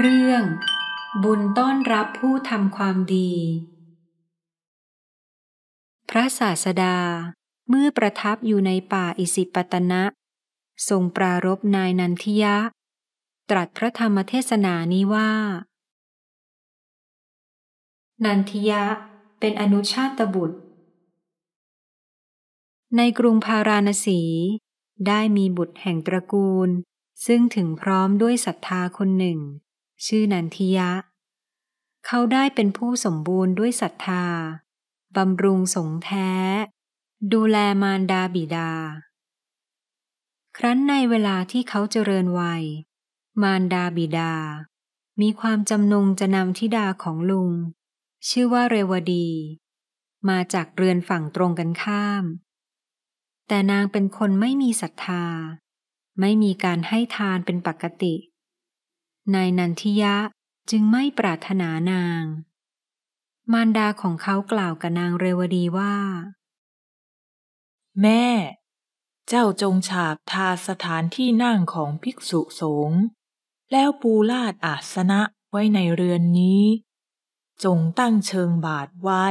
เรื่องบุญต้อนรับผู้ทำความดี พระศาสดาเมื่อประทับอยู่ในป่าอิสิปตนะทรงปรารบนายนันทิยะ ตรัสพระธรรมเทศนานี้ว่า นันทิยะเป็นอนุชาตบุตร ในกรุงพาราณสีได้มีบุตรแห่งตระกูล ซึ่งถึงพร้อมด้วยศรัทธาคนหนึ่งชื่อนันทิยะ เขาได้เป็นผู้สมบูรณ์ด้วยศรัทธา บำรุงสงแท้ ดูแลมารดาบิดา ครั้นในเวลาที่เขาเจริญวัย มารดาบิดา มีความจำนงจะนำธิดาของลุง ชื่อว่าเรวดี มาจากเรือนฝั่งตรงกันข้าม แต่นางเป็นคนไม่มีศรัทธา ไม่มีการให้ทานเป็นปกติเนายนันทิยะจึงไม่ปรารถนานาง มารดาของเขากล่าวกับนางเรวดีว่า แม่ เจ้าจงฉาบทาสถานที่นั่งของภิกษุสงฆ์ แล้วปูลาดอาสนะไว้ในเรือนนี้ จงตั้งเชิงบาทไว้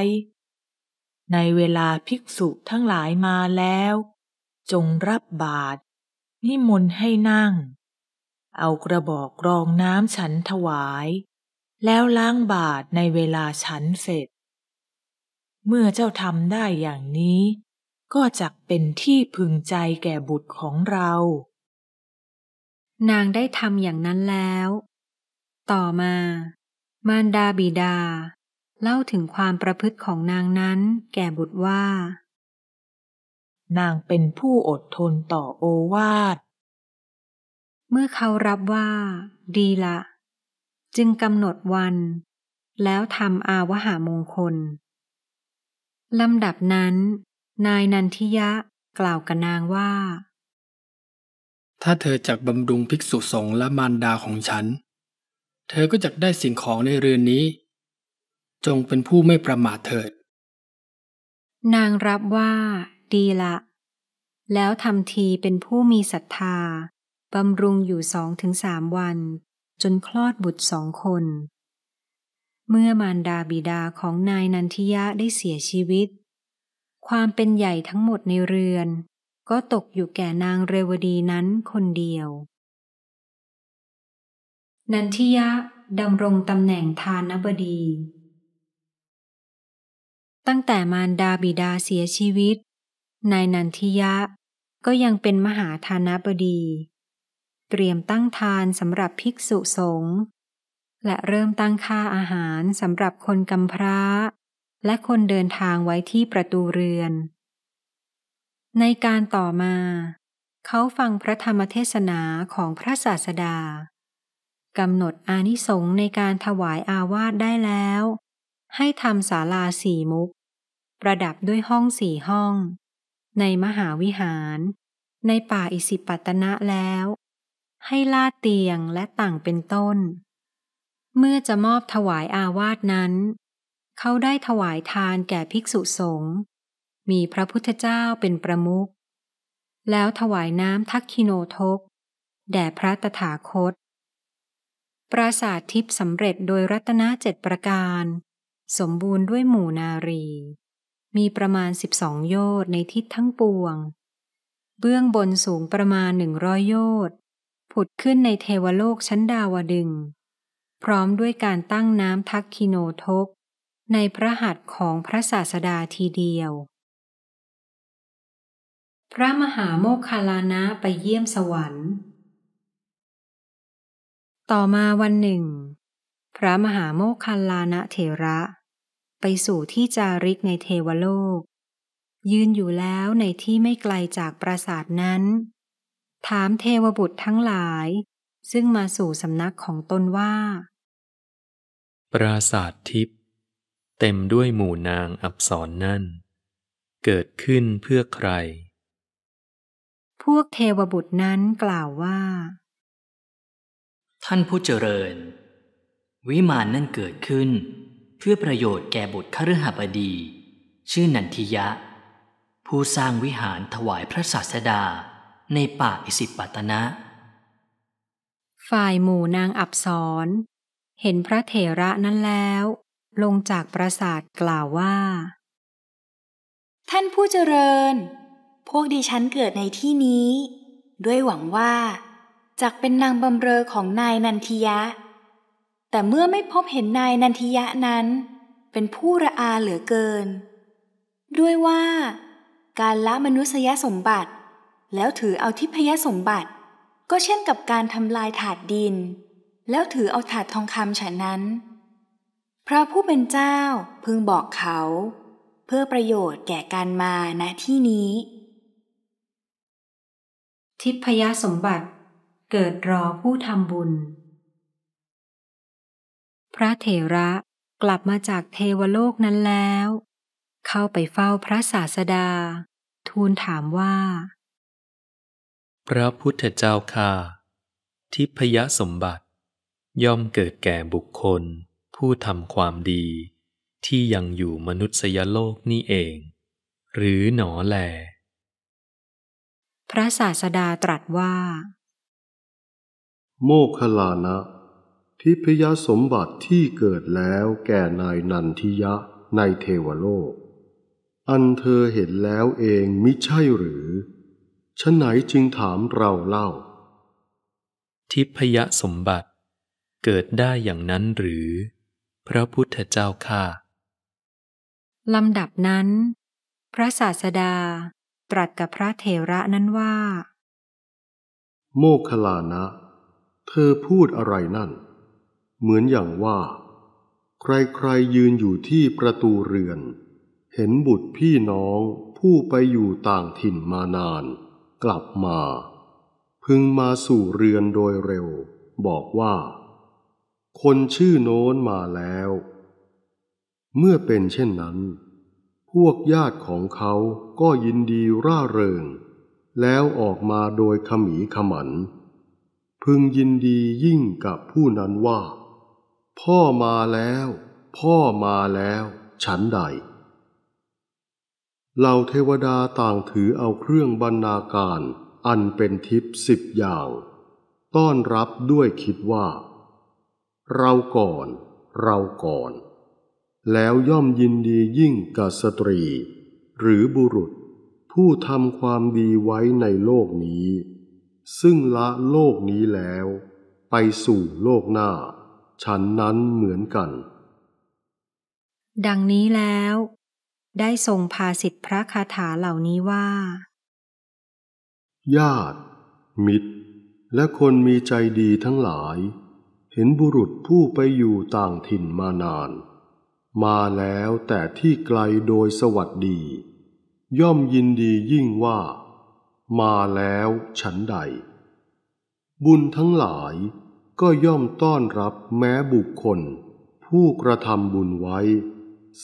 ในเวลาภิกษุทั้งหลายมาแล้ว จงรับบาทนิมนต์ให้นั่งเอากระบอกรองน้ำฉันถวาย แล้วล้างบาทในเวลาฉันเสร็จ เมื่อเจ้าทำได้อย่างนี้ ก็จักเป็นที่พึงใจแก่บุตรของเรา นางได้ทำอย่างนั้นแล้ว ต่อมา มารดาบิดา เล่าถึงความประพฤติของนางนั้นแก่บุตรว่า นางเป็นผู้อดทนต่อโอวาทเมื่อเขารับว่า ดีละ จึงกำหนดวัน แล้วทำอาวหามงคลลำดับนั้น นายนันทิยะกล่าวกับนางว่า ถ้าเธอจักบำรุงภิกษุสงฆ์และมารดาของฉัน เธอก็จักได้สิ่งของในเรือนนี้ จงเป็นผู้ไม่ประมาทเถิด นางรับว่า ดีละ แล้วทำทีเป็นผู้มีศรัทธาบำรุงอยู่สองถึงสามวัน จนคลอดบุตรสองคน เมื่อมารดาบิดาของนายนันทิยะได้เสียชีวิต ความเป็นใหญ่ทั้งหมดในเรือน ก็ตกอยู่แก่นางเรวดีนั้นคนเดียว นันทิยะดำรงตำแหน่งทานบดี ตั้งแต่มารดาบิดาเสียชีวิต นายนันทิยะก็ยังเป็นมหาธานบดีเตรียมตั้งทานสำหรับภิกษุสงฆ์และเริ่มตั้งค่าอาหารสำหรับคนกำพร้าและคนเดินทางไว้ที่ประตูเรือน ในการต่อมา เขาฟังพระธรรมเทศนาของพระศาสดากำหนดอานิสงส์ในการถวายอาวาสได้แล้ว ให้ทำศาลาสี่มุก ประดับด้วยห้องสี่ห้อง ในมหาวิหาร ในป่าอิสิปตนะแล้วให้ลาดเตียงและต่างเป็นต้น เมื่อจะมอบถวายอาวาสนั้น เขาได้ถวายทานแก่ภิกษุสงฆ์ มีพระพุทธเจ้าเป็นประมุข แล้วถวายน้ำทักคิโนทก แด่พระตถาคต ปราสาททิพย์สำเร็จโดยรัตนเจ็ดประการ สมบูรณ์ด้วยหมู่นารี มีประมาณสิบองโยชน์ในทิศทั้งปวง เบื้องบนสูงประมาณหนึ่งร้อยโยชน์ผุดขึ้นในเทวโลกชั้นดาวดึง พร้อมด้วยการตั้งน้ำทักคิโนทกในพระหัตถ์ของพระศาสดาทีเดียว พระมหาโมคคลานะไปเยี่ยมสวรรค์ ต่อมาวันหนึ่ง พระมหาโมคคลานะเถระ ไปสู่ที่จาริกในเทวโลก ยืนอยู่แล้วในที่ไม่ไกลจากปราสาทนั้นถามเทวบุตรทั้งหลาย ซึ่งมาสู่สำนักของตนว่า ปราสาททิพย์เต็มด้วยหมู่นางอับสรนนั่น เกิดขึ้นเพื่อใคร พวกเทวบุตรนั้นกล่าวว่า ท่านผู้เจริญ วิมานนั่นเกิดขึ้น เพื่อประโยชน์แก่บุตรคฤหบดี ชื่อนันทิยะ ผู้สร้างวิหารถวายพระศาสดาในป่าอิสิปตนะ ฝ่ายหมู่นางอับสนเห็นพระเถระนั้นแล้ว ลงจากปราสาทกล่าวว่า ท่านผู้เจริญ พวกดิฉันเกิดในที่นี้ ด้วยหวังว่าจากเป็นนางบำเรอของนายนันทิยะ แต่เมื่อไม่พบเห็นนายนันทิยะนั้น เป็นผู้ระอาเหลือเกิน ด้วยว่าการละมนุษยสมบัติแล้วถือเอาทิพยสมบัติ ก็เช่นกับการทำลายถาดดิน แล้วถือเอาถาดทองคำฉะนั้น พระผู้เป็นเจ้าพึงบอกเขา เพื่อประโยชน์แก่การมาณที่นี้ ทิพยสมบัติ เกิดรอผู้ทำบุญ พระเถระกลับมาจากเทวโลกนั้นแล้ว เข้าไปเฝ้าพระศาสดา ทูลถามว่าพระพุทธเจ้าค่าทิพยสมบัติ ย่อมเกิดแก่บุคคลผู้ทำความดี ที่ยังอยู่มนุษยโลกนี่เอง หรือหนอแล พระศาสดาตรัสว่า โมคลานะ ทิพยสมบัติที่เกิดแล้วแก่นายนันทิยะในเทวโลก อันเธอเห็นแล้วเองมิใช่หรือฉันไหนจึงถามเราเล่า ทิพยสมบัติเกิดได้อย่างนั้นหรือพระพุทธเจ้าค่ะลำดับนั้น พระศาสดา ตรัสกับพระเทระนั้นว่า โมคลานะ เธอพูดอะไรนั่น เหมือนอย่างว่า ใครๆยืนอยู่ที่ประตูเรือน เห็นบุตรพี่น้องผู้ไปอยู่ต่างถิ่นมานานกลับมา พึงมาสู่เรือนโดยเร็ว บอกว่า คนชื่อโน้นมาแล้ว เมื่อเป็นเช่นนั้น พวกญาติของเขาก็ยินดีร่าเริงแล้วออกมาโดยขมีขมัน พึงยินดียิ่งกับผู้นั้นว่า พ่อมาแล้ว พ่อมาแล้ว ฉันใดเหล่าเทวดาต่างถือเอาเครื่องบรรณาการอันเป็นทิพย์สิบอย่างต้อนรับด้วยคิดว่า เราก่อน เราก่อน แล้วย่อมยินดียิ่งกับสตรี หรือบุรุษ ผู้ทำความดีไว้ในโลกนี้ ซึ่งละโลกนี้แล้ว ไปสู่โลกหน้า ฉันนั้นเหมือนกัน ดังนี้แล้วได้ทรงพาสิทธิพระคาถาเหล่านี้ว่า ญาติ มิตร และคนมีใจดีทั้งหลาย เห็นบุรุษผู้ไปอยู่ต่างถิ่นมานาน มาแล้วแต่ที่ไกลโดยสวัสดี ย่อมยินดียิ่งว่า มาแล้วฉันใด บุญทั้งหลาย ก็ย่อมต้อนรับแม้บุคคล ผู้กระทำบุญไว้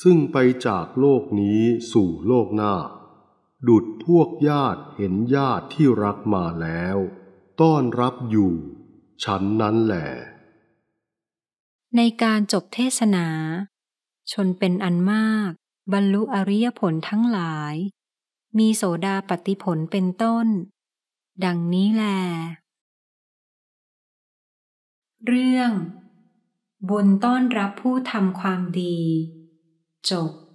ซึ่งไปจากโลกนี้สู่โลกหน้า ดุดพวกญาติเห็นญาติที่รักมาแล้ว ต้อนรับอยู่ ฉันนั้นแหละ ในการจบเทศนา ชนเป็นอันมากบรรลุอริยผลทั้งหลาย มีโสดาปฏิผลเป็นต้น ดังนี้แล เรื่องบุญต้อนรับผู้ทำความดี Ciao